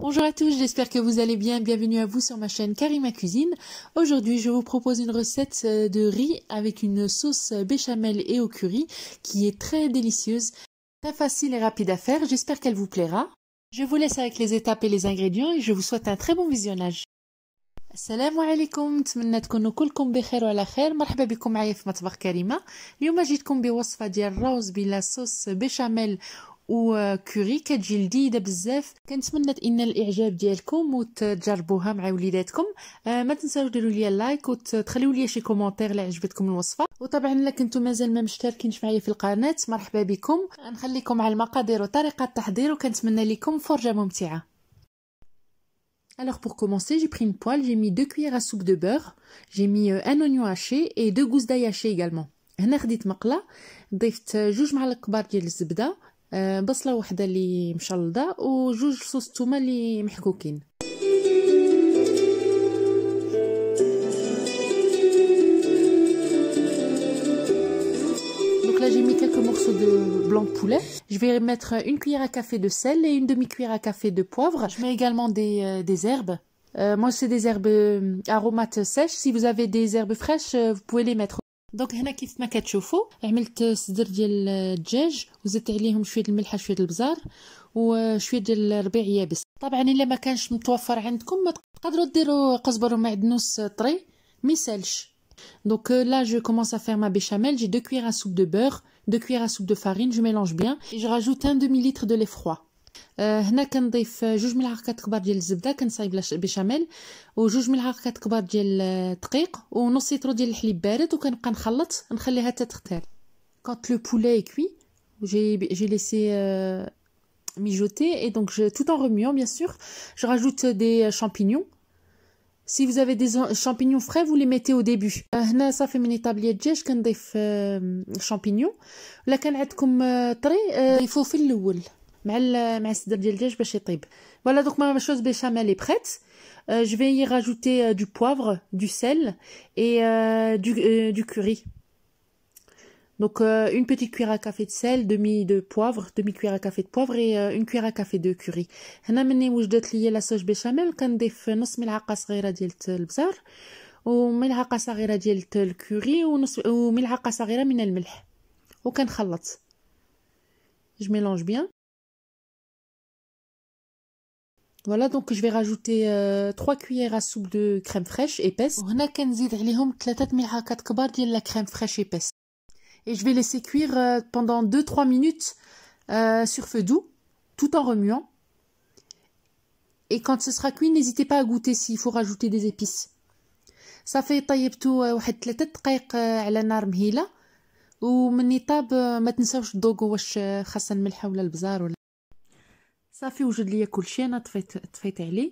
Bonjour à tous, j'espère que vous allez bien. Bienvenue à vous sur ma chaîne Karima Cuisine. Aujourd'hui, je vous propose une recette euh, de riz avec une sauce béchamel et au curry qui est très délicieuse, très facile et rapide à faire. J'espère qu'elle vous plaira. Je vous laisse avec les étapes et les ingrédients et je vous souhaite un très bon visionnage. السلام وكوري كتجي لذيذه بزاف كنتمنى ان الاعجاب ديالكم وتجربوها مع وليداتكم آه ما تنساوش ديروا لي لايك وتخليوا لي شي كومونتير الا عجبتكم الوصفه وطبعا الا كنتم مازال ما مشتركينش معايا في القناه مرحبا بكم غنخليكم على المقادير وطريقه التحضير وكنتمنى لكم فرجه ممتعه Alors pour commencer, j'ai pris une poêle, j'ai mis deux cuillères à soupe de beurre, j'ai mis euh, un oignon haché et deux gousses d'ail haché également. هنا خديت مقله ضيفت euh, جوج معالق كبار ديال الزبده بصله là اللي مشلضه وجوج صوص الثومه اللي محكوكين j'ai mis quelques morceaux de blanc de poulet. Je vais mettre une cuillère à café de sel et une demi-cuillère à café de poivre. Je mets également des, euh, herbes. Euh, moi, c'est des herbes euh, aromates sèches. Si vous avez des herbes fraîches, vous pouvez les mettre. دونك هنا كيف ما كتشوفوا عملت صدر ديال الدجاج وزدت عليهم شويه الملح شويه البزار وشويه ديال الربيع يابس طبعا الا ما كانش متوفر عندكم ما تقدروا ديروا قزبر ومعدنوس طري ما يسالش دونك لا جو كومونس ا فير ما بيشاميل جي دو كويغ ا سوب دو بور دو كويغ ا سوب دو فارين جو ميلونج بيان اي جو راجوت ان دومي لتر دو لي فرو هنا كنضيف جوج ملعقات كبار ديال الزبده كنصايب بشاميل وجوج ملعقات كبار ديال الدقيق ونص لتر ديال الحليب بارد وكنبقى نخلط نخليها حتى تختار quand le poulet est cuit j'ai laissé mijoter et donc je, tout en remuant bien sûr je rajoute des champignons si vous avez des champignons frais vous les mettez au début هنا صافي من طابليه الدجاج كنضيف champignons ولا كان عندكم طري ضيفوه في الاول مع مع السدر ديال الدجاج باش يطيب فوالا دوك ما شوز بيشاميل Je vais y rajouter euh, du poivre, du sel et euh, euh, du, curry. Donc une petite cuillère à café de sel, demi de poivre, demi cuillère à café de poivre et une cuillère à café de curry. Hana menni wajdat liya la sauce béchamel, kan def nus milhaqa saghira dial tel bzar, ou milhaqa saghira dial tel curry, ou milhaqa saghira min al milh. Ou kan khalat. Je mélange bien. Voilà, donc je vais rajouter 3 euh, cuillères à soupe de crème fraîche épaisse. Et je vais laisser cuire euh, pendant 2-3 minutes euh, sur feu doux, tout en remuant. Et quand ce sera cuit, n'hésitez pas à goûter s'il faut rajouter des épices. Ça fait طيبتو واحد 3 دقائق على نار Et ومني طاب ما تنساوش تذوقوا واش خاصه الملح ولا البزار ولا صافي عليه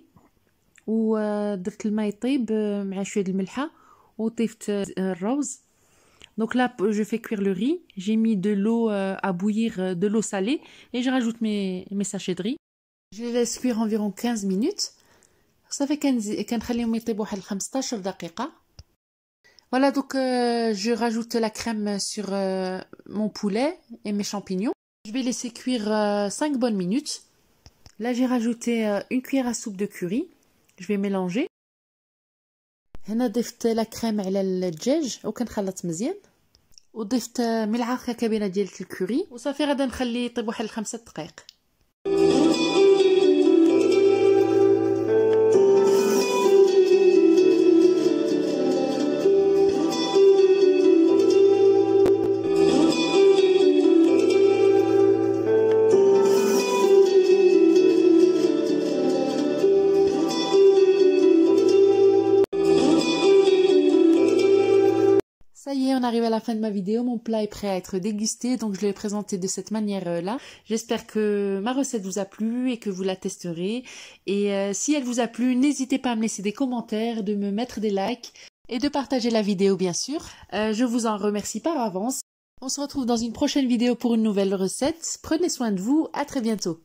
Donc là, je fais cuire le riz. J'ai mis de l'eau euh, à bouillir, euh, de l'eau salée. Et je rajoute mes, mes sachets de riz. Je les laisse cuire environ 15 minutes. ça fait 15 minutes Voilà, donc euh, je rajoute la crème sur mon poulet et mes champignons. Je vais laisser cuire 5 bonnes minutes. Là, j'ai rajouté euh, une cuillère à soupe de curry. Je vais mélanger. هنا ضفت لا كريم على الدجاج وكنخلط مزيان وضفت ملعقه كبيره ديال الكوري وصافي غادي نخليه يطيب واحد 5 دقائق on arrive à la fin de ma vidéo, mon plat est prêt à être dégusté, donc je l'ai présenté de cette manière-là. J'espère que ma recette vous a plu et que vous la testerez. Et euh, si elle vous a plu, n'hésitez pas à me laisser des commentaires, de me mettre des likes et de partager la vidéo bien sûr. Euh, je vous en remercie par avance. On se retrouve dans une prochaine vidéo pour une nouvelle recette. Prenez soin de vous, à très bientôt.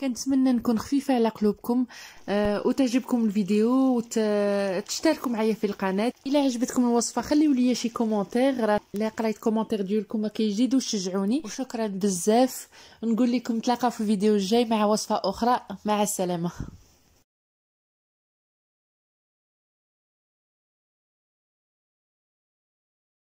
كنتمنى نكون خفيفه على قلوبكم آه وتعجبكم الفيديو وتشتركوا معايا في القناه الا عجبتكم الوصفه خليو لي شي كومونتير راه الا قريت كومونتير ديالكم ما كيجيدوش شجعوني وشكرا بزاف نقول لكم تلاقاو في الفيديو الجاي مع وصفه اخرى مع السلامه